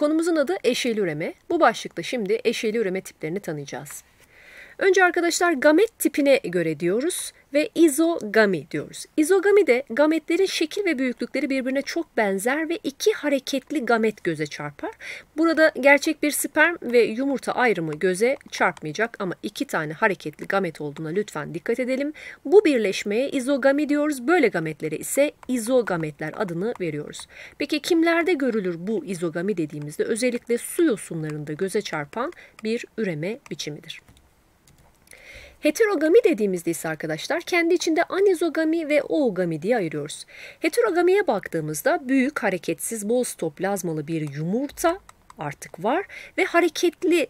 Konumuzun adı eşeli üreme. Bu başlıkta şimdi eşeli üreme tiplerini tanıyacağız. Önce arkadaşlar gamet tipine göre diyoruz ve izogami diyoruz. İzogami de gametlerin şekil ve büyüklükleri birbirine çok benzer ve iki hareketli gamet göze çarpar. Burada gerçek bir sperm ve yumurta ayrımı göze çarpmayacak ama iki tane hareketli gamet olduğuna lütfen dikkat edelim. Bu birleşmeye izogami diyoruz. Böyle gametlere ise izogametler adını veriyoruz. Peki kimlerde görülür bu izogami dediğimizde özellikle su yosunlarında göze çarpan bir üreme biçimidir. Heterogami dediğimizde ise arkadaşlar kendi içinde anizogami ve oogami diye ayırıyoruz. Heterogamiye baktığımızda büyük, hareketsiz, bol stop bir yumurta artık var ve hareketli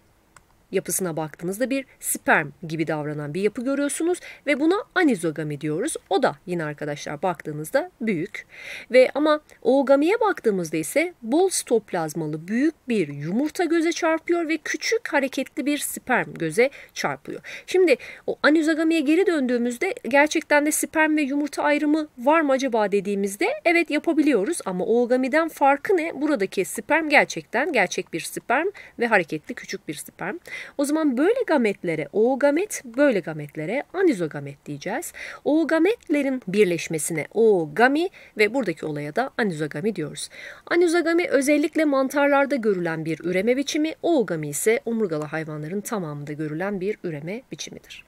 yapısına baktığınızda bir sperm gibi davranan bir yapı görüyorsunuz ve buna anizogami diyoruz. O da yine arkadaşlar baktığınızda büyük ve ama oogamiye baktığımızda ise bol stoplazmalı büyük bir yumurta göze çarpıyor ve küçük hareketli bir sperm göze çarpıyor. Şimdi o anizogamiye geri döndüğümüzde gerçekten de sperm ve yumurta ayrımı var mı acaba dediğimizde evet yapabiliyoruz ama oogamiden farkı ne? Buradaki sperm gerçekten gerçek bir sperm ve hareketli küçük bir sperm. O zaman böyle gametlere oogamet, böyle gametlere anizogamet diyeceğiz. Oogametlerin birleşmesine oogami ve buradaki olaya da anizogami diyoruz. Anizogami özellikle mantarlarda görülen bir üreme biçimi, oogami ise omurgalı hayvanların tamamında görülen bir üreme biçimidir.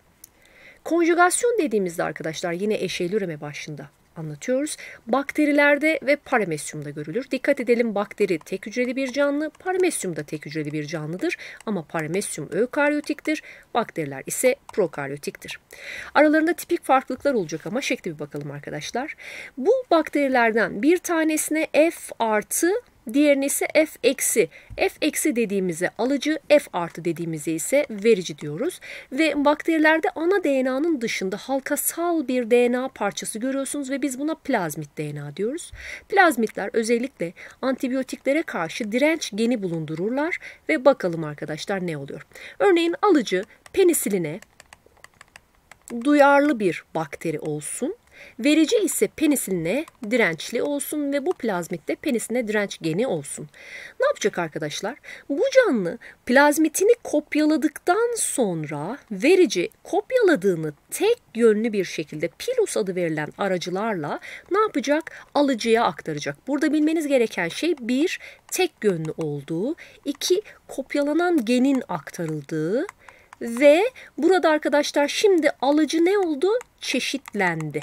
Konjugasyon dediğimizde arkadaşlar yine eşeğli üreme başında anlatıyoruz. Bakterilerde ve paramesyumda görülür. Dikkat edelim bakteri tek hücreli bir canlı, paramesyum da tek hücreli bir canlıdır ama paramesyum ökaryotiktir, bakteriler ise prokaryotiktir. Aralarında tipik farklılıklar olacak ama şekli bir bakalım arkadaşlar. Bu bakterilerden bir tanesine F artı diğerini ise f eksi. F eksi dediğimize alıcı, f artı dediğimize ise verici diyoruz. Ve bakterilerde ana DNA'nın dışında halkasal bir DNA parçası görüyorsunuz ve biz buna plazmit DNA diyoruz. Plazmitler özellikle antibiyotiklere karşı direnç geni bulundururlar ve bakalım arkadaşlar ne oluyor. Örneğin alıcı penisiline duyarlı bir bakteri olsun Verici ise penisiline dirençli olsun ve bu plazmitte penisine direnç geni olsun. Ne yapacak arkadaşlar? Bu canlı plazmitini kopyaladıktan sonra verici kopyaladığını tek yönlü bir şekilde pilus adı verilen aracılarla ne yapacak? Alıcıya aktaracak. Burada bilmeniz gereken şey bir tek yönlü olduğu, iki kopyalanan genin aktarıldığı ve burada arkadaşlar şimdi alıcı ne oldu? Çeşitlendi.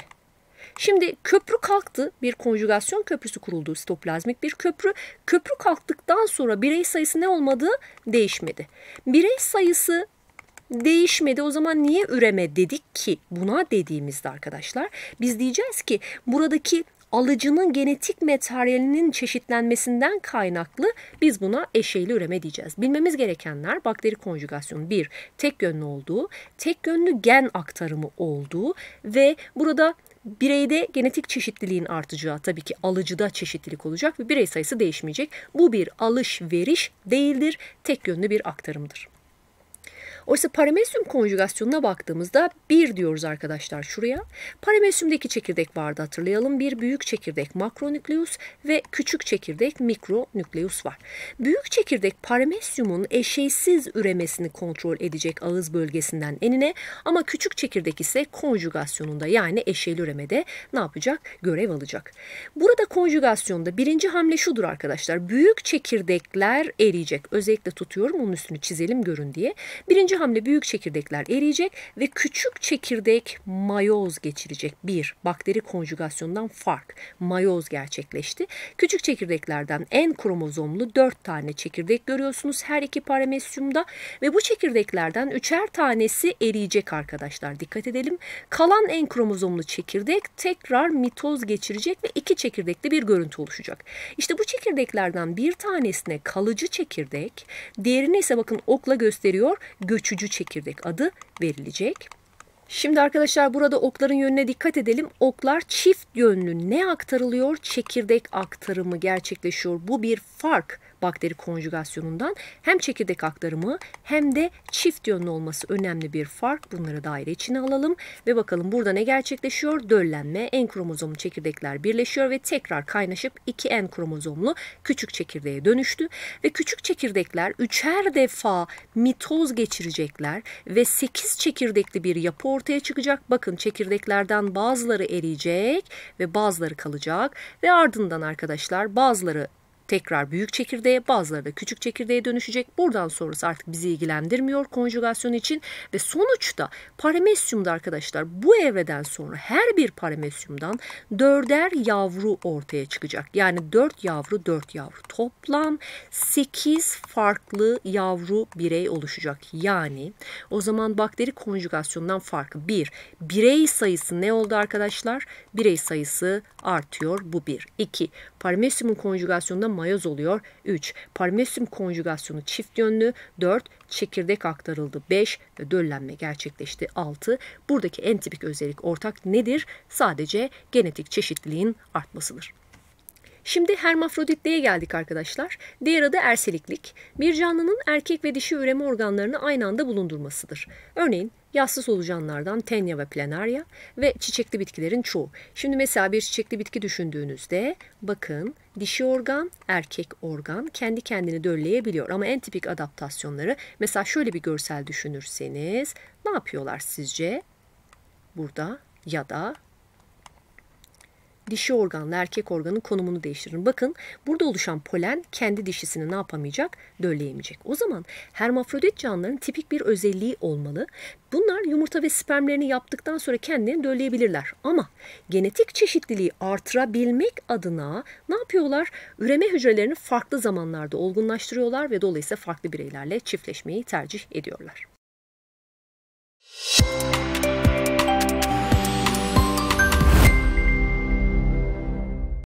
Şimdi köprü kalktı. Bir konjugasyon köprüsü kuruldu. Sitoplazmik bir köprü. Köprü kalktıktan sonra birey sayısı ne olmadı değişmedi. Birey sayısı değişmedi. O zaman niye üreme dedik ki? Buna dediğimizde arkadaşlar biz diyeceğiz ki buradaki alıcının genetik materyalinin çeşitlenmesinden kaynaklı biz buna eşeyli üreme diyeceğiz. Bilmemiz gerekenler bakteri konjugasyonu bir tek yönlü olduğu, tek yönlü gen aktarımı olduğu ve burada Bireyde genetik çeşitliliğin artacağı tabii ki alıcıda çeşitlilik olacak ve birey sayısı değişmeyecek. Bu bir alış veriş değildir, tek yönlü bir aktarımdır. Oysa paramesyum konjugasyonuna baktığımızda bir diyoruz arkadaşlar şuraya. Paramesyumdaki çekirdek vardı hatırlayalım. Bir büyük çekirdek makronükleus ve küçük çekirdek mikronükleus var. Büyük çekirdek paramesyumun eşeysiz üremesini kontrol edecek ağız bölgesinden enine ama küçük çekirdek ise konjugasyonunda yani eşeyli üremede ne yapacak? Görev alacak. Burada konjugasyonda birinci hamle şudur arkadaşlar. Büyük çekirdekler eriyecek. Özellikle tutuyorum onun üstünü çizelim görün diye. Birinci hamle büyük çekirdekler eriyecek ve küçük çekirdek mayoz geçirecek. Bir, bakteri konjugasyonundan fark. Mayoz gerçekleşti. Küçük çekirdeklerden en kromozomlu 4 tane çekirdek görüyorsunuz her iki paramesyumda ve bu çekirdeklerden üçer tanesi eriyecek arkadaşlar. Dikkat edelim. Kalan en kromozomlu çekirdek tekrar mitoz geçirecek ve iki çekirdekli bir görüntü oluşacak. İşte bu çekirdeklerden bir tanesine kalıcı çekirdek, diğerine ise bakın okla gösteriyor göç uçucu çekirdek adı verilecek. Şimdi arkadaşlar burada okların yönüne dikkat edelim. Oklar çift yönlü ne aktarılıyor? Çekirdek aktarımı gerçekleşiyor. Bu bir fark bakteri konjugasyonundan hem çekirdek aktarımı hem de çift yönlü olması önemli bir fark. Bunları daire içine alalım ve bakalım burada ne gerçekleşiyor? Döllenme, en kromozomlu çekirdekler birleşiyor ve tekrar kaynaşıp iki n kromozomlu küçük çekirdeğe dönüştü ve küçük çekirdekler üçer defa mitoz geçirecekler ve 8 çekirdekli bir yapı ortaya çıkacak. Bakın çekirdeklerden bazıları eriyecek ve bazıları kalacak ve ardından arkadaşlar bazıları tekrar büyük çekirdeğe bazıları da küçük çekirdeğe dönüşecek. Buradan sonrası artık bizi ilgilendirmiyor konjugasyon için ve sonuçta paramesyumda arkadaşlar bu evreden sonra her bir paramesyumdan dörder yavru ortaya çıkacak. Yani dört yavru dört yavru toplam sekiz farklı yavru birey oluşacak. Yani o zaman bakteri konjugasyondan farkı bir birey sayısı ne oldu arkadaşlar? Birey sayısı artıyor bu bir. İki paramesyumun konjugasyonunda mayoz oluyor. 3. Paramecium konjugasyonu çift yönlü. 4. Çekirdek aktarıldı. 5. Ve döllenme gerçekleşti. 6. Buradaki en tipik özellik ortak nedir? Sadece genetik çeşitliliğin artmasıdır. Şimdi hermafroditliğe geldik arkadaşlar. Diğer adı erseliklik. Bir canlının erkek ve dişi üreme organlarını aynı anda bulundurmasıdır. Örneğin yassız solucanlardan tenya ve planaria ve çiçekli bitkilerin çoğu. Şimdi mesela bir çiçekli bitki düşündüğünüzde bakın dişi organ, erkek organ kendi kendini dölleyebiliyor. Ama en tipik adaptasyonları mesela şöyle bir görsel düşünürseniz ne yapıyorlar sizce? Burada ya da dişi organla erkek organın konumunu değiştirin. Bakın burada oluşan polen kendi dişisini ne yapamayacak? Dölleyemeyecek. O zaman hermafrodit canlıların tipik bir özelliği olmalı. Bunlar yumurta ve spermlerini yaptıktan sonra kendilerini dölleyebilirler. Ama genetik çeşitliliği artırabilmek adına ne yapıyorlar? Üreme hücrelerini farklı zamanlarda olgunlaştırıyorlar ve dolayısıyla farklı bireylerle çiftleşmeyi tercih ediyorlar.